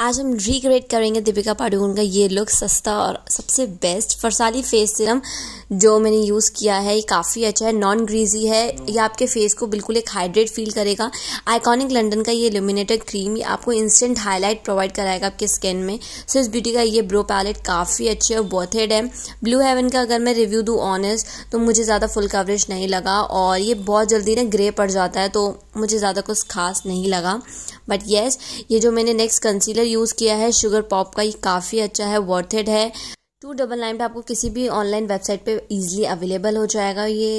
आज हम रिक्रिएट करेंगे दीपिका पाडुकोण का ये लुक सस्ता और सबसे बेस्ट फरसाली फेस सीरम जो मैंने यूज़ किया है ये काफ़ी अच्छा है नॉन ग्रीजी है ये आपके फेस को बिल्कुल एक हाइड्रेट फील करेगा आइकॉनिक लंडन का ये इल्यूमिनेटेड क्रीम ये आपको इंस्टेंट हाईलाइट प्रोवाइड कराएगा आपके स्किन में सो इस ब्यूटी का ये ब्रो पैलेट काफ़ी अच्छी और बॉथेड है ब्लू हेवन का अगर मैं रिव्यू दूँ ऑनेस्ट तो मुझे ज़्यादा फुल कवरेज नहीं लगा और ये बहुत जल्दी ना ग्रे पड़ जाता है तो मुझे ज़्यादा कुछ खास नहीं लगा बट येस ये जो मैंने नेक्स्ट कंसीलर यूज़ किया है शुगर पॉप का ये काफ़ी अच्छा है वर्थेड है टू डबल नाइन पर आपको किसी भी ऑनलाइन वेबसाइट पे इजीली अवेलेबल हो जाएगा ये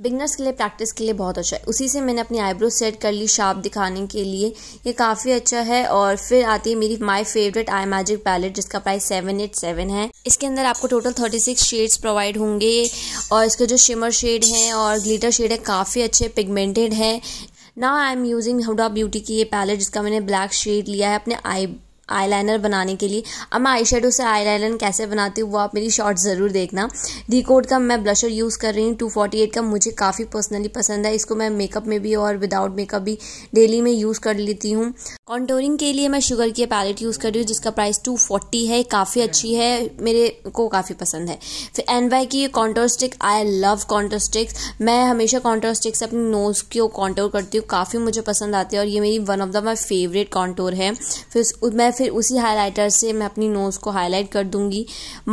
बिगनर्स के लिए प्रैक्टिस के लिए बहुत अच्छा है उसी से मैंने अपनी आईब्रो सेट कर ली शार्प दिखाने के लिए ये काफ़ी अच्छा है और फिर आती है मेरी my favourite eye magic palette जिसका प्राइस सेवन एट सेवन है इसके अंदर आपको total thirty six shades provide होंगे और इसके जो शिमर शेड हैं और ग्लीटर शेड है काफ़ी अच्छे पिगमेंटेड हैं ना I am using Huda Beauty की ये पैलेट जिसका मैंने ब्लैक शेड लिया है अपने आई आईलाइनर बनाने के लिए अब मैं आई से आई कैसे बनाती हूँ वो आप मेरी शॉर्ट ज़रूर देखना डी कोड का मैं ब्लशर यूज़ कर रही हूँ टू फोर्टी एट का मुझे काफ़ी पर्सनली पसंद है इसको मैं मेकअप में भी और विदाउट मेकअप भी डेली में यूज़ कर लेती हूँ कॉन्टोरिंग के लिए मैं शुगर की पैलेट यूज़ कर रही हूँ जिसका प्राइस टू फोर्टी है काफ़ी अच्छी है मेरे को काफ़ी पसंद है फिर एन वाई की contour stick I love contour sticks मैं हमेशा कॉन्टोर स्टिक्स से अपनी नोज़ को कॉन्टोर करती हूँ काफ़ी मुझे पसंद आती है और ये मेरी one of the my favourite contour है फिर मैं फिर उसी हाइलाइटर से मैं अपनी नोज़ को हाईलाइट कर दूंगी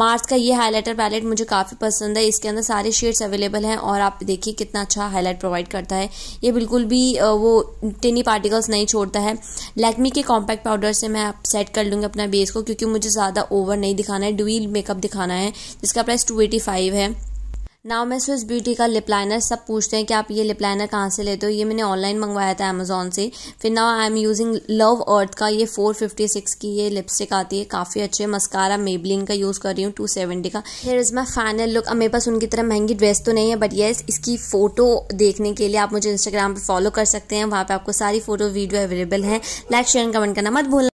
मार्स का ये हाईलाइटर पैलेट मुझे काफ़ी पसंद है इसके अंदर सारे शेड्स अवेलेबल हैं और आप देखिए कितना अच्छा हाईलाइट प्रोवाइड करता है ये बिल्कुल भी वो टिनी पार्टिकल्स नहीं छोड़ता है लैक्मी के कॉम्पैक्ट पाउडर से मैं आप सेट कर लूँगी अपना बेस को क्योंकि मुझे ज़्यादा ओवर नहीं दिखाना है डुईल मेकअप दिखाना है जिसका प्राइस टू है नाउ मैं स्विस ब्यूटी का लिप लाइनर सब पूछते हैं कि आप ये लिप लाइनर कहाँ से लेते हो ये मैंने ऑनलाइन मंगवाया था अमेजोन से फिर now I am using Love Earth का ये 456 की ये लिपस्टिक आती है काफ़ी अच्छे मस्कारा मेबलिन का यूज़ कर रही हूँ 270 का here is my final look अब मेरे पास उनकी तरह महंगी ड्रेस तो नहीं है बट येस इसकी फ़ोटो देखने के लिए आप मुझे इंस्टाग्राम पर फॉलो कर सकते हैं वहाँ पर आपको सारी फ़ोटो वीडियो अवेलेबल है लाइक शेयर कमेंट करना मत भूलना